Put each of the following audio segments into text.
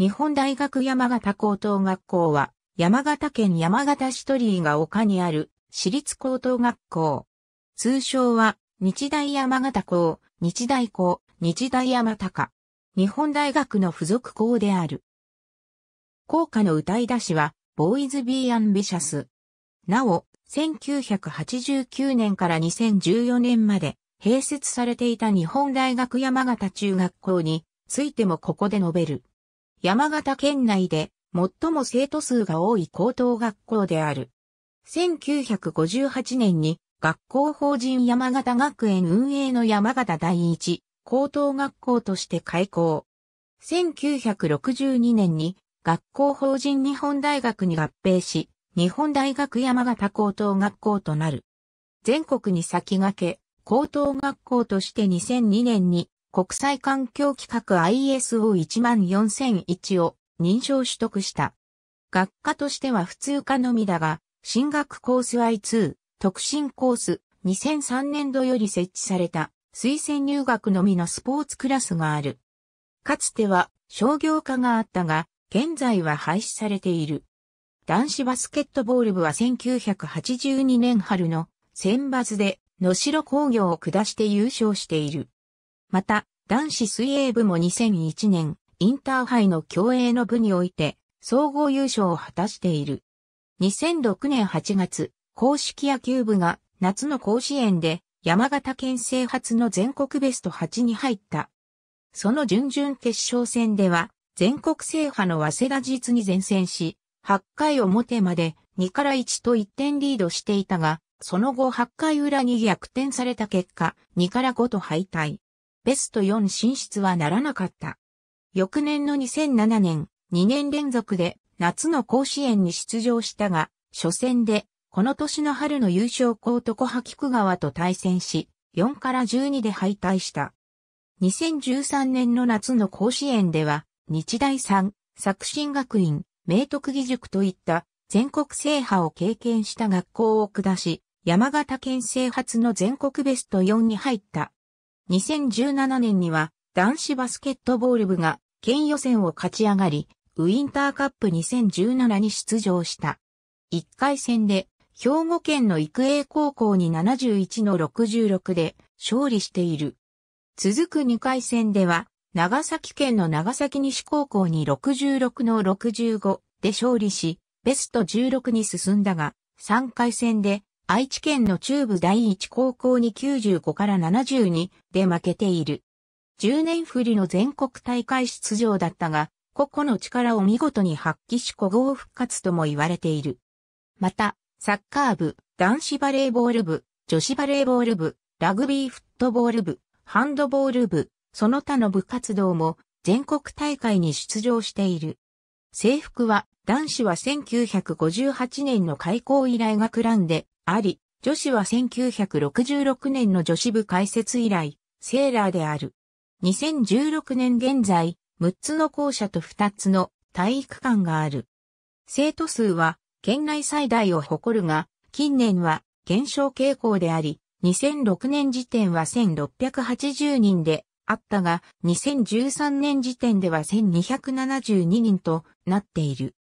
日本大学山形高等学校は、山形県山形市鳥居が丘にある私立高等学校。通称は、日大山形校、日大校、日大山高。日本大学の附属校である。校歌の歌い出しは、ボーイズ・ビー・アンビシャス。なお、1989年から2014年まで併設されていた日本大学山形中学校についてもここで述べる。山形県内で最も生徒数が多い高等学校である。1958年に学校法人山形学園運営の山形第一高等学校として開校。1962年に学校法人日本大学に合併し、日本大学山形高等学校となる。全国に先駆け、高等学校として2002年に国際環境規格 ISO14001 を認証取得した。学科としては普通科のみだが、進学コース I2、特進コース、2003年度より設置された推薦入学のみのスポーツクラスがある。かつては商業科があったが、現在は廃止されている。男子バスケットボール部は1982年春の選抜で野城工業を下して優勝している。また、男子水泳部も2001年、インターハイの競泳の部において、総合優勝を果たしている。2006年8月、公式野球部が夏の甲子園で山形県制発の全国ベスト8に入った。その準々決勝戦では、全国制覇の早稲田実に前線し、8回表まで2から1と1点リードしていたが、その後8回裏に逆転された結果、2から5と敗退。ベスト4進出はならなかった。翌年の2007年、2年連続で夏の甲子園に出場したが、初戦で、この年の春の優勝校と小葉菊川と対戦し、4から12で敗退した。2013年の夏の甲子園では、日大三、作新学院、明徳義塾といった全国制覇を経験した学校を下し、山形県制初の全国ベスト4に入った。2017年には男子バスケットボール部が県予選を勝ち上がり、ウィンターカップ2017に出場した。1回戦で兵庫県の育英高校に71の66で勝利している。続く2回戦では長崎県の長崎西高校に66の65で勝利し、ベスト16に進んだが、3回戦で愛知県の中部第一高校に95から72で負けている。10年振りの全国大会出場だったが、個々の力を見事に発揮し古豪復活とも言われている。また、サッカー部、男子バレーボール部、女子バレーボール部、ラグビーフットボール部、ハンドボール部、その他の部活動も全国大会に出場している。制服は男子は1958年の開校以来学ランで、あり、女子は1966年の女子部開設以来、セーラーである。2016年現在、6つの校舎と2つの体育館がある。生徒数は県内最大を誇るが、近年は減少傾向であり、2006年時点は1680人であったが、2013年時点では1272人となっている。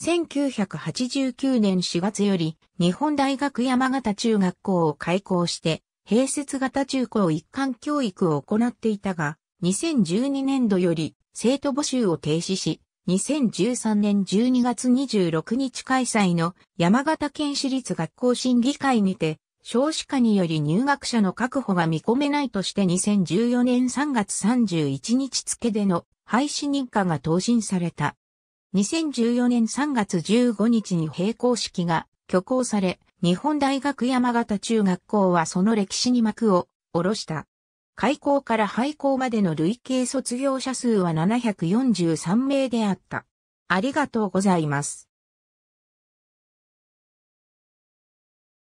1989年4月より日本大学山形中学校を開校して併設型中高一貫教育を行っていたが、2012年度より生徒募集を停止し、2013年12月26日開催の山形県私立学校審議会にて、少子化により入学者の確保が見込めないとして2014年3月31日付での廃止認可が答申された。2014年3月15日に閉校式が挙行され、日本大学山形中学校はその歴史に幕を下ろした。開校から廃校までの累計卒業者数は743名であった。ありがとうございます。